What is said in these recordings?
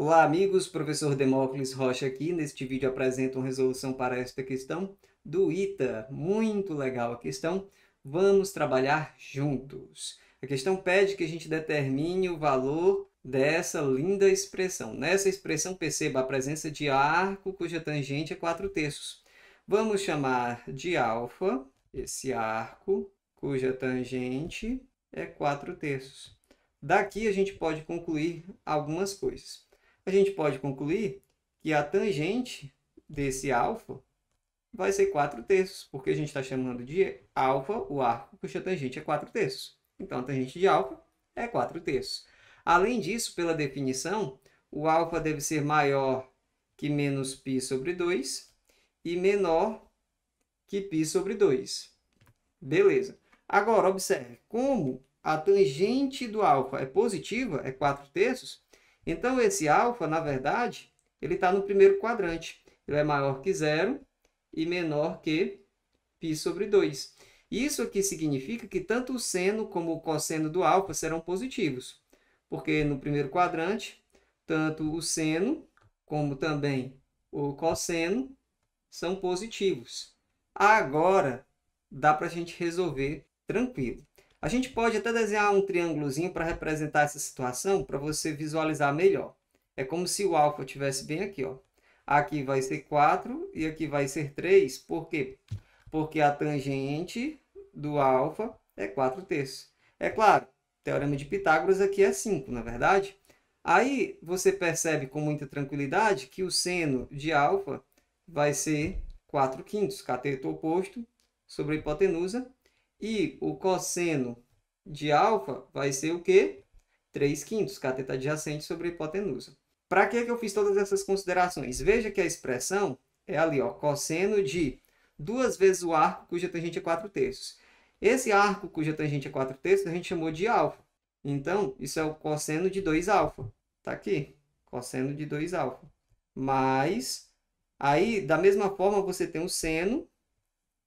Olá, amigos. Professor Demócles Rocha aqui. Neste vídeo apresento uma resolução para esta questão do ITA. Muito legal a questão. Vamos trabalhar juntos. A questão pede que a gente determine o valor dessa linda expressão. Nessa expressão, perceba a presença de arco cuja tangente é 4 terços. Vamos chamar de alfa esse arco cuja tangente é 4 terços. Daqui a gente pode concluir algumas coisas a gente pode concluir que a tangente desse alfa vai ser 4 terços, porque a gente está chamando de alfa o arco cuja tangente é 4 terços. Então, a tangente de alfa é 4 terços. Além disso, pela definição, o alfa deve ser maior que menos π sobre 2 e menor que π sobre 2. Beleza. Agora, observe, como a tangente do alfa é positiva, é 4 terços, então, esse alfa, na verdade, ele está no primeiro quadrante. Ele é maior que zero e menor que π sobre 2. Isso aqui significa que tanto o seno como o cosseno do alfa serão positivos, porque no primeiro quadrante, tanto o seno como também o cosseno são positivos. Agora, dá para a gente resolver tranquilo. A gente pode até desenhar um triângulozinho para representar essa situação, para você visualizar melhor. É como se o alfa estivesse bem aqui. Ó. Aqui vai ser 4 e aqui vai ser 3. Por quê? Porque a tangente do alfa é 4 terços. É claro, o teorema de Pitágoras aqui é 5, na é verdade? Aí você percebe com muita tranquilidade que o seno de alfa vai ser 4 quintos, cateto oposto sobre a hipotenusa, e o cosseno de alfa vai ser o quê? 3 quintos, cateta adjacente sobre a hipotenusa. Para que, que eu fiz todas essas considerações? Veja que a expressão é ali, ó, cosseno de duas vezes o arco cuja tangente é 4 terços. Esse arco cuja tangente é 4 terços a gente chamou de alfa. Então, isso é o cosseno de 2 alfa. Está aqui, cosseno de 2 alfa. Mas, aí, da mesma forma, você tem o seno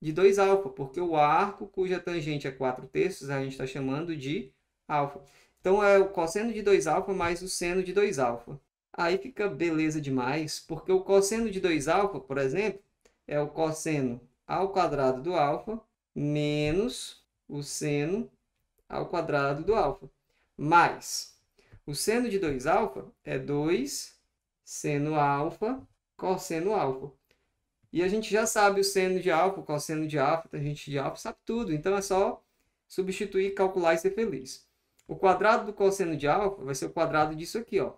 de 2 alfa, porque o arco cuja tangente é 4 terços a gente está chamando de alfa. Então é o cosseno de 2 alfa mais o seno de 2 alfa. Aí fica beleza demais, porque o cosseno de 2 alfa, por exemplo, é o cosseno ao quadrado do alfa menos o seno ao quadrado do alfa. Mais o seno de 2 alfa é 2 seno alfa cosseno alfa. E a gente já sabe o seno de alfa, o cosseno de alfa, tangente de alfa, sabe tudo. Então é só substituir, calcular e ser feliz. O quadrado do cosseno de alfa vai ser o quadrado disso aqui, ó.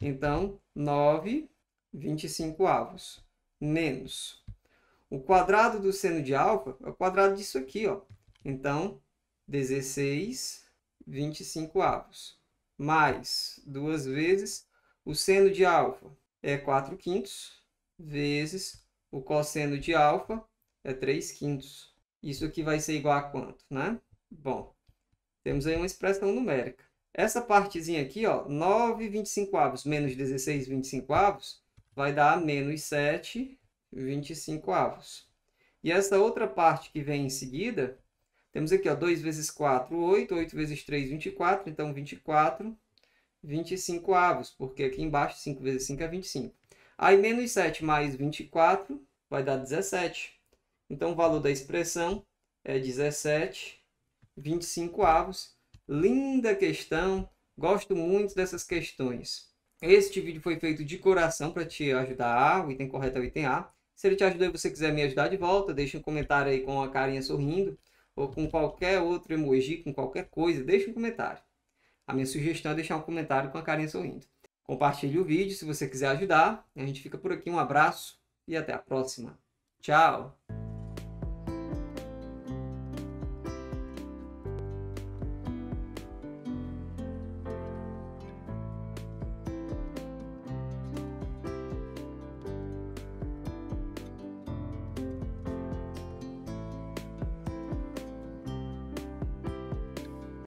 Então, 9, 25 avos, menos. O quadrado do seno de alfa é o quadrado disso aqui, ó. Então, 16, 25 avos, mais duas vezes o seno de alfa é 4 quintos, vezes o cosseno de alfa é 3 quintos. Isso aqui vai ser igual a quanto, né? Bom, temos aí uma expressão numérica. Essa partezinha aqui, ó, 9 25 avos menos 16 25 avos, vai dar menos 7 25 avos. E essa outra parte que vem em seguida, temos aqui ó, 2 vezes 4, 8, 8 vezes 3, 24, então 24, 25 avos, porque aqui embaixo 5 vezes 5 é 25. Aí, menos 7 mais 24 vai dar 17. Então, o valor da expressão é 17, 25 avos. Linda questão. Gosto muito dessas questões. Este vídeo foi feito de coração para te ajudar. O item correto é o item A. Se ele te ajudou e você quiser me ajudar de volta, deixa um comentário aí com a carinha sorrindo ou com qualquer outro emoji, com qualquer coisa, deixa um comentário. A minha sugestão é deixar um comentário com a carinha sorrindo. Compartilhe o vídeo se você quiser ajudar. A gente fica por aqui. Um abraço e até a próxima. Tchau!